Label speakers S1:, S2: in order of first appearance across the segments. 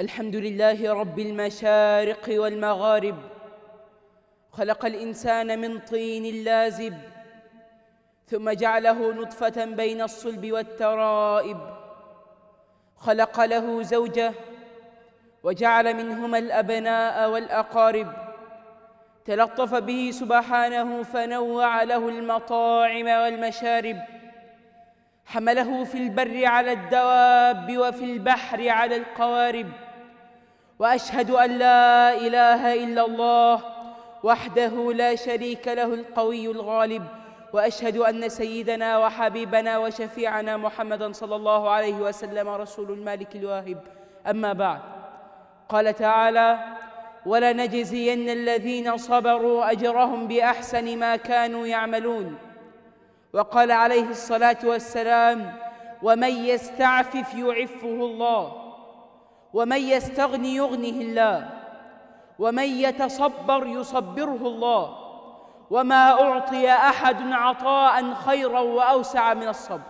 S1: الحمد لله رب المشارق والمغارب خلق الإنسان من طين لازب ثم جعله نطفة بين الصلب والترائب خلق له زوجة وجعل منهما الأبناء والأقارب تلطف به سبحانه فنوع له المطاعم والمشارب حمله في البر على الدواب وفي البحر على القوارب واشهد ان لا اله الا الله وحده لا شريك له القوي الغالب واشهد ان سيدنا وحبيبنا وشفيعنا محمدا صلى الله عليه وسلم رسول المالك الواهب اما بعد قال تعالى ولنجزين الذين صبروا اجرهم باحسن ما كانوا يعملون وقال عليه الصلاه والسلام ومن يستعفف يعفه الله ومن يستغن يغنه الله ومن يتصبر يصبره الله وما اعطي احد عطاء خيرا واوسع من الصبر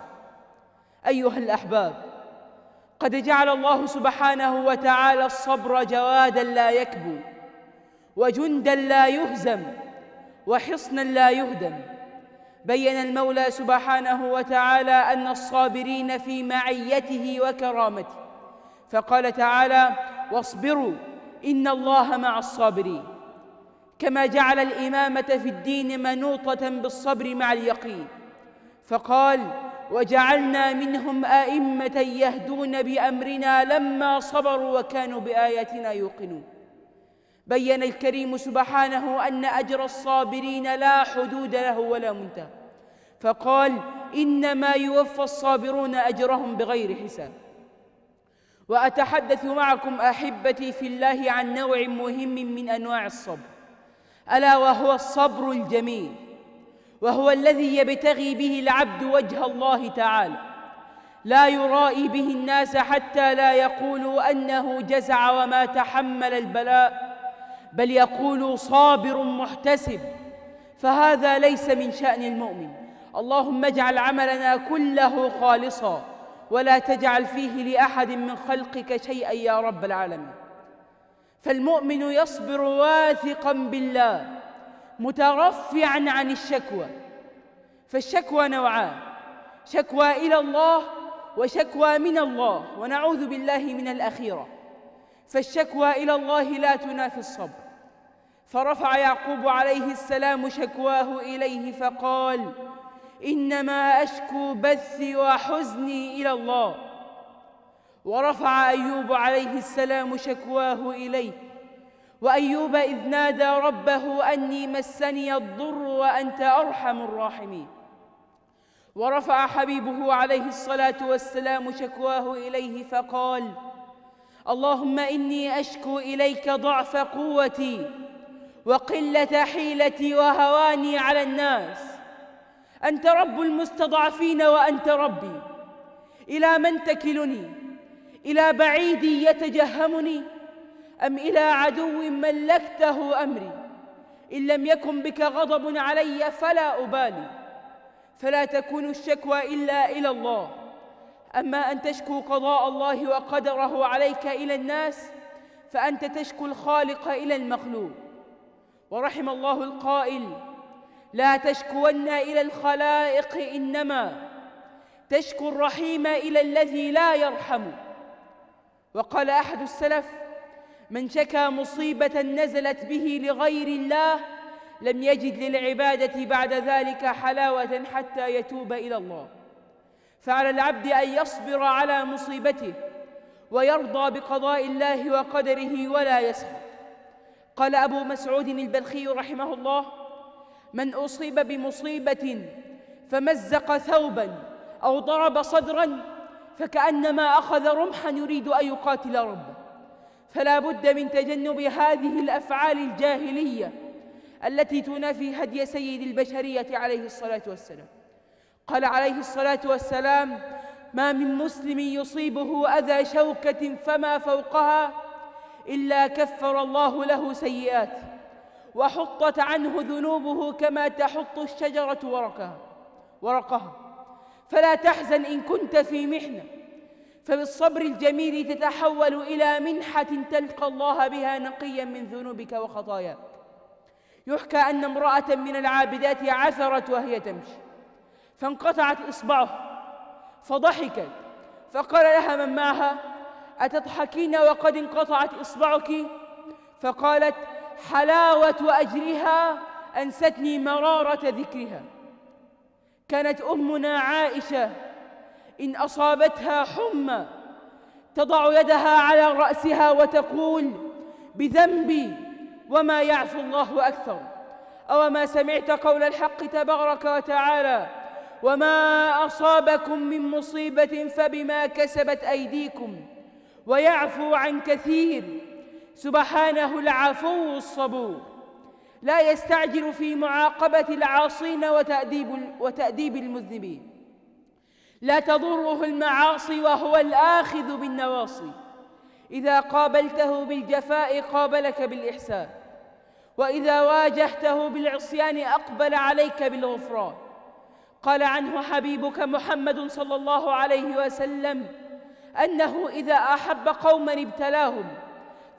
S1: ايها الاحباب قد جعل الله سبحانه وتعالى الصبر جوادا لا يكبو وجندا لا يهزم وحصنا لا يهدم بين المولى سبحانه وتعالى ان الصابرين في معيته وكرامته فقال تعالى واصبروا إن الله مع الصابرين كما جعل الإمامة في الدين منوطة بالصبر مع اليقين فقال وجعلنا منهم أئمة يهدون بأمرنا لما صبروا وكانوا بآياتنا يوقنون بين الكريم سبحانه أن أجر الصابرين لا حدود له ولا منتهى فقال إنما يوفى الصابرون أجرهم بغير حساب وأتحدث معكم أحبتي في الله عن نوع مهم من أنواع الصبر ألا وهو الصبر الجميل وهو الذي يبتغي به العبد وجه الله تعالى لا يرائي به الناس حتى لا يقولوا أنه جزع وما تحمل البلاء بل يقولوا صابر محتسب فهذا ليس من شأن المؤمن اللهم اجعل عملنا كله خالصاً ولا تجعل فيه لأحد من خلقك شيئا يا رب العالمين فالمؤمن يصبر واثقا بالله مترفعا عن الشكوى فالشكوى نوعان شكوى إلى الله وشكوى من الله ونعوذ بالله من الأخيرة فالشكوى إلى الله لا تنافي الصبر فرفع يعقوب عليه السلام شكواه إليه فقال إنما أشكو بثي وحزني إلى الله ورفع أيوب عليه السلام شكواه إليه وأيوب إذ نادى ربه أني مسني الضر وأنت أرحم الراحمين ورفع حبيبه عليه الصلاة والسلام شكواه إليه فقال اللهم إني أشكو إليك ضعف قوتي وقلة حيلتي وهواني على الناس أنت رب المستضعفين وأنت ربي إلى من تكلني إلى بعيدي يتجهمني أم إلى عدو ملكته أمري إن لم يكن بك غضب علي فلا أبالي فلا تكون الشكوى إلا إلى الله أما أن تشكو قضاء الله وقدره عليك إلى الناس فأنت تشكو الخالق إلى المخلوق ورحم الله القائل لا تشكون إلى الخلائق إنما تشكو الرحيم إلى الذي لا يرحم وقال أحد السلف من شكى مصيبة نزلت به لغير الله لم يجد للعبادة بعد ذلك حلاوة حتى يتوب إلى الله فعلى العبد أن يصبر على مصيبته ويرضى بقضاء الله وقدره ولا يسخط قال أبو مسعود البلخي رحمه الله من أصيب بمصيبة فمزق ثوبا أو ضرب صدرا فكأنما أخذ رمحا يريد أن يقاتل ربه فلا بد من تجنب هذه الأفعال الجاهلية التي تنافي هدي سيد البشرية عليه الصلاة والسلام قال عليه الصلاة والسلام ما من مسلم يصيبه أذى شوكة فما فوقها إلا كفر الله له سيئاته وحطت عنه ذنوبه كما تحط الشجرة ورقها ورقها فلا تحزن إن كنت في محنة فبالصبر الجميل تتحول إلى منحة تلقى الله بها نقيا من ذنوبك وخطاياك يحكى أن امرأة من العابدات عثرت وهي تمشي فانقطعت إصبعه فضحكت فقال لها من معها أتضحكين وقد انقطعت إصبعك فقالت حلاوة أجرها أنستني مرارة ذكرها كانت أمنا عائشة إن أصابتها حمى تضع يدها على رأسها وتقول بذنبي وما يعفو الله أكثر أو ما سمعت قول الحق تبارك وتعالى وما أصابكم من مصيبة فبما كسبت أيديكم ويعفو عن كثير سبحانه العفو الصبور لا يستعجل في معاقبة العاصين وتأديب, وتأديب المذنبين لا تضره المعاصي وهو الآخذ بالنواصي إذا قابلته بالجفاء قابلك بالإحسان وإذا واجهته بالعصيان أقبل عليك بالغفران قال عنه حبيبك محمد صلى الله عليه وسلم أنه إذا أحب قوما ابتلاهم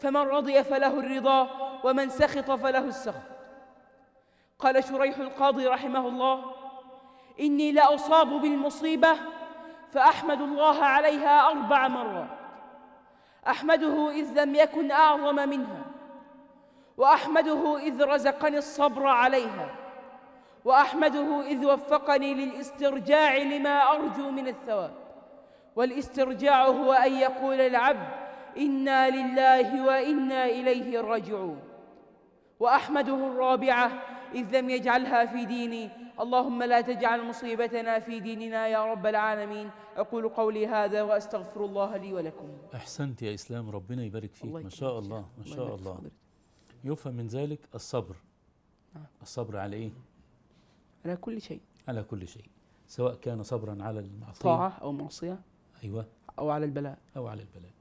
S1: فمن رضي فله الرضا ومن سخط فله السخط قال شريح القاضي رحمه الله إني لأصاب بالمصيبة فأحمد الله عليها أربع مرات أحمده إذ لم يكن أعظم منها وأحمده إذ رزقني الصبر عليها وأحمده إذ وفقني للاسترجاع لما أرجو من الثواب والاسترجاع هو أن يقول العبد إنا لله وإنا إليه راجعون وأحمده الرابعة إذ لم يجعلها في ديني اللهم لا تجعل مصيبتنا في ديننا يا رب العالمين أقول قولي هذا وأستغفر الله لي ولكم أحسنت يا إسلام ربنا يبارك فيك ما شاء الله ما شاء الله يفهم من ذلك الصبر نعم. الصبر على إيه؟ على كل شيء على كل شيء سواء كان صبرا على المعصية طاعة أو معصية أيوة أو على البلاء أو على البلاء